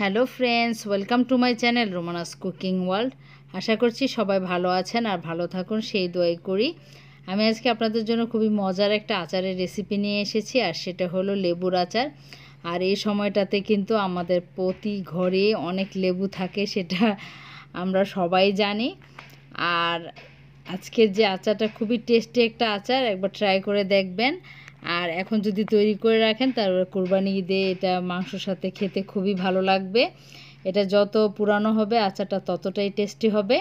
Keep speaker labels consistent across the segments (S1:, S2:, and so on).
S1: hello friends welcome to my channel Romana's cooking world আশা করছি সবাই ভালো আছেন আর ভালো থাকুন সেই দোয়াই করি আমি আজকে আপনাদের জন্য খুবই মজার একটা আচারের রেসিপি নিয়ে এসেছি আর সেটা হলো লেবুর আচার আর এই সময়টাতে কিন্তু আমাদের প্রতি ঘরে অনেক লেবু থাকে সেটা আমরা সবাই জানি আর আজকের যে আচারটা খুবই টেস্টি একটা আচার একবার ট্রাই করে দেখবেন আর এখন যদি তৈরি করে রাখেন তারপর কোরবানি ঈদে এটা মাংসর সাথে খেতে খুবই ভালো লাগবে এটা যত পুরানো হবে আচারটা ততটাই টেস্টি হবে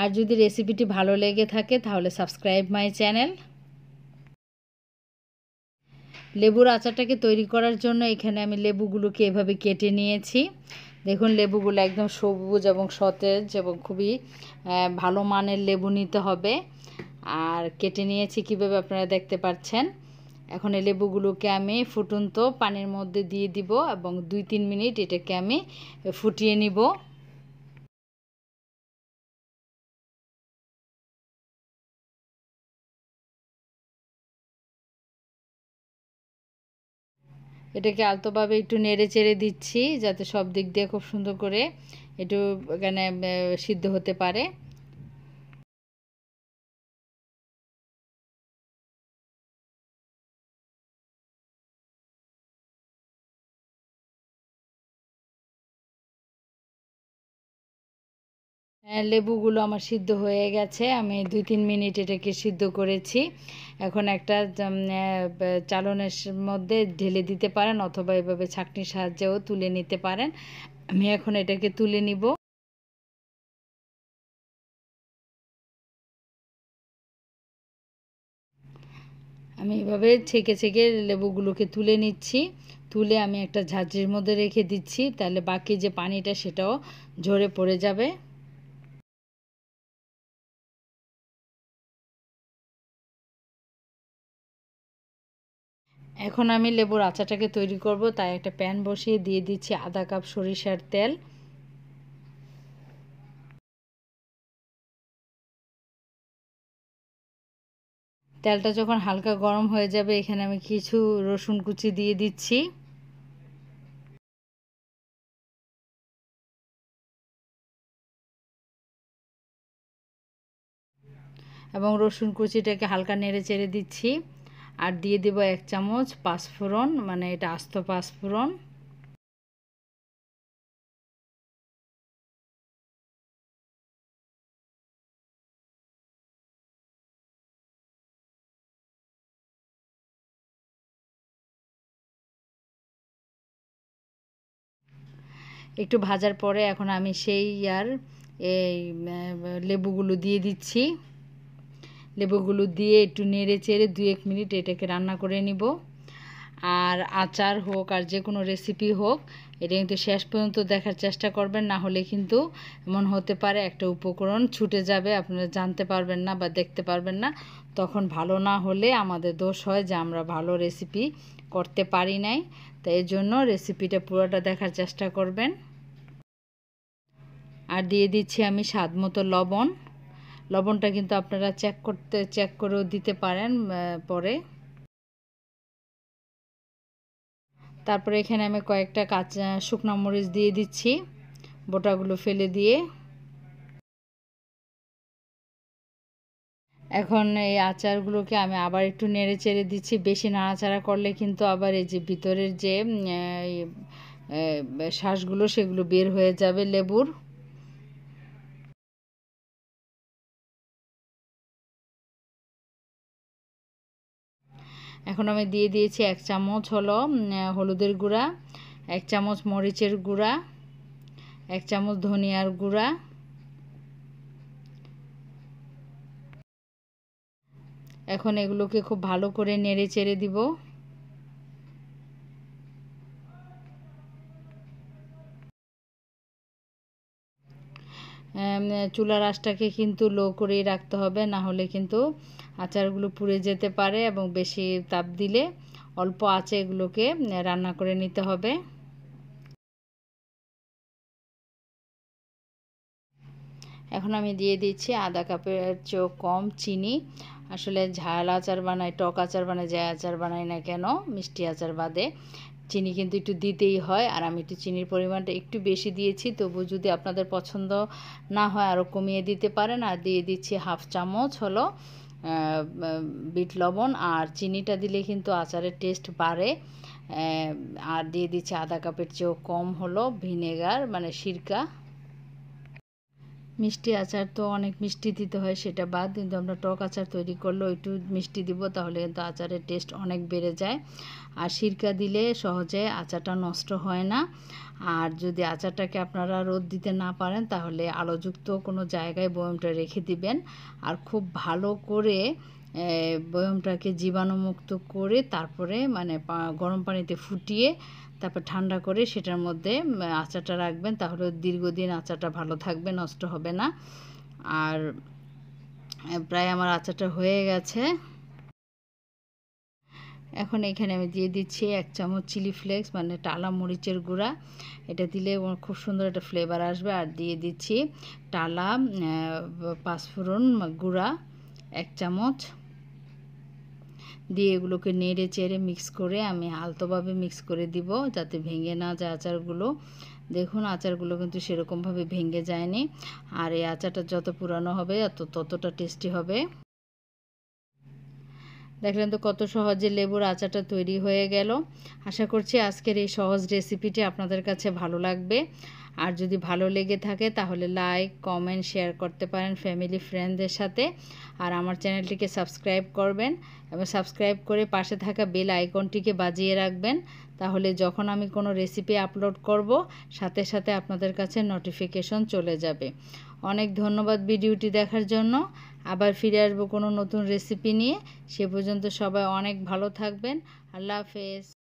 S1: আর যদি রেসিপিটি ভালো লেগে থাকে তাহলে সাবস্ক্রাইব মাই চ্যানেল লেবুর আচারটাকে তৈরি করার জন্য এখানে আমি লেবুগুলোকে এভাবে কেটে নিয়েছি দেখুন লেবুগুলো একদম সবুজ এবং সতেজ এবং খুবই ভালো মানের লেবু নিতে হবে আর কেটে নিয়েছি কিভাবে আপনারা দেখতে পাচ্ছেন এখন এই লেবুগুলোকে আমি ফুটন্ত পানির মধ্যে দিয়ে দিব এবং দুই তিন মিনিট এটাকে আমি ফুটিয়ে নিব এটাকে আলতোভাবে একটু নেড়ে চেড়ে দিচ্ছি যাতে সব দিক দিয়ে খুব সুন্দর করে একটু এখানে সিদ্ধ হতে পারে লেবুগুলো আমার সিদ্ধ হয়ে গেছে আমি দুই তিন মিনিট এটাকে সিদ্ধ করেছি এখন একটা চালনের মধ্যে ঢেলে দিতে পারেন অথবা এভাবে ছাঁকনির সাহায্যেও তুলে নিতে পারেন আমি এখন এটাকে তুলে নিব আমি এভাবে ছেঁকে ছেঁকে লেবুগুলোকে তুলে নিচ্ছি তুলে আমি একটা ঝাঁঝরির মধ্যে রেখে দিচ্ছি তাহলে বাকি যে পানিটা সেটাও ঝরে পড়ে যাবে এখন আমি লেবুর আচাটাকে তৈরি করব তাই একটা প্যান বসিয়ে দিয়ে দিচ্ছি আধা কাপ সরিষার তেল
S2: তেলটা যখন হালকা গরম হয়ে যাবে এখানে আমি কিছু রসুন কুচি দিয়ে দিচ্ছি
S1: এবং রসুন কুচিটাকে হালকা নেড়ে চেড়ে দিচ্ছি আর দিয়ে দেব এক চামচ পাঁচফোড়ন মানে এটা আস্ত পাঁচফোড়ন একটু ভাজার পরে এখন আমি সেই আর এই লেবুগুলো দিয়ে দিচ্ছি লেবুগুলো দিয়ে একটু নেড়ে চেড়ে দু এক মিনিট এটাকে রান্না করে নিব আর আচার হোক আর যে কোনো রেসিপি হোক এটা কিন্তু শেষ পর্যন্ত দেখার চেষ্টা করবেন না হলে কিন্তু এমন হতে পারে একটা উপকরণ ছুটে যাবে আপনারা জানতে পারবেন না বা দেখতে পারবেন না তখন ভালো না হলে আমাদের দোষ হয় যে আমরা ভালো রেসিপি করতে পারি নাই তাই এর জন্য রেসিপিটা পুরোটা দেখার চেষ্টা করবেন আর দিয়ে দিচ্ছি আমি স্বাদ মতো লবণ লবণটা কিন্তু আপনারা চেক করতে চেক করেও দিতে পারেন পরে তারপরে এখানে আমি কয়েকটা কাঁচা শুকনো মরিচ দিয়ে দিচ্ছি বোটাগুলো ফেলে দিয়ে এখন এই আচারগুলোকে আমি আবার একটু নেড়ে চেড়ে দিচ্ছি বেশি নাড়াচাড়া করলে কিন্তু আবার এই যে ভিতরের যে শ্বাসগুলো সেগুলো বের হয়ে যাবে লেবুর এখন আমি দিয়ে দিয়েছি এক চামচ হলো হলুদের গুঁড়া এক চামচ মরিচের গুঁড়া এক চামচ ধনিয়ার গুঁড়া এখন এগুলোকে খুব ভালো করে নেড়ে চেড়ে দিব চুলার আশটাকে কিন্তু লো করেই রাখতে হবে না হলে কিন্তু আচারগুলো পুড়ে যেতে পারে এবং বেশি তাপ দিলে অল্প আঁচে এগুলোকে রান্না করে নিতে হবে এখন আমি দিয়ে দিচ্ছি আধা কাপের চেয়েও কম চিনি আসলে ঝাল আচার বানাই টক আচার বানায় যে আচার বানাই না কেন মিষ্টি আচার বাদে চিনি কিন্তু একটু দিতেই হয় আর আমি একটু চিনির পরিমাণটা একটু বেশি দিয়েছি তবু যদি আপনাদের পছন্দ না হয় আরও কমিয়ে দিতে পারেন আর দিয়ে দিচ্ছি হাফ চামচ হলো বিট লবণ আর চিনিটা দিলে কিন্তু আচারের টেস্ট বাড়ে আর দিয়ে দিচ্ছি আধা কাপের চেয়েও কম হলো ভিনেগার মানে সিরকা মিষ্টি আচার তো অনেক মিষ্টি দিতে হয় সেটা বাদ কিন্তু আমরা টক আচার তৈরি করলেও একটু মিষ্টি দিব তাহলে কিন্তু আচারের টেস্ট অনেক বেড়ে যায় আর সিরকা দিলে সহজে আচারটা নষ্ট হয় না আর যদি আচারটাকে আপনারা রোদ দিতে না পারেন তাহলে আলোযুক্ত কোনো জায়গায় বয়মটা রেখে দিবেন আর খুব ভালো করে বয়মটাকে জীবাণুমুক্ত করে তারপরে মানে গরম পানিতে ফুটিয়ে তারপর ঠান্ডা করে সেটার মধ্যে আচারটা রাখবেন তাহলে দীর্ঘদিন আচারটা ভালো থাকবে নষ্ট হবে না আর প্রায় আমার আচারটা হয়ে গেছে এখন এখানে আমি দিয়ে দিচ্ছি এক চামচ চিলি ফ্লেক্স মানে টালা মরিচের গুঁড়া এটা দিলে খুব সুন্দর একটা ফ্লেভার আসবে আর দিয়ে দিচ্ছি টালা পাঁচফোড়ন গুঁড়া এক চামচ দিয়ে এগুলোকে নেড়ে চেড়ে মিক্স করে আমি আলতোভাবে মিক্স করে দিব যাতে ভেঙে না যায় আচারগুলো দেখুন আচারগুলো কিন্তু সেরকমভাবে ভেঙে যায়নি আর এই আচারটা যত পুরানো হবে ততটা টেস্টি হবে দেখলেন তো কত সহজে লেবুর আচারটা তৈরি হয়ে গেল আশা করছি আজকের এই সহজ রেসিপিটি আপনাদের কাছে ভালো লাগবে আর যদি ভালো লেগে থাকে তাহলে লাইক কমেন্ট শেয়ার করতে পারেন ফ্যামিলি ফ্রেন্ডদের সাথে আর আমার চ্যানেলটিকে সাবস্ক্রাইব করবেন এবং সাবস্ক্রাইব করে পাশে থাকা বেল আইকনটিকে বাজিয়ে রাখবেন তাহলে যখন আমি কোনো রেসিপি আপলোড করব সাথে সাথে আপনাদের কাছে নোটিফিকেশন চলে যাবে অনেক ধন্যবাদ ভিডিওটি দেখার জন্য আবার ফিরে আসবো কোনো নতুন রেসিপি নিয়ে সে পর্যন্ত সবাই অনেক ভালো থাকবেন আল্লাহ হাফেজ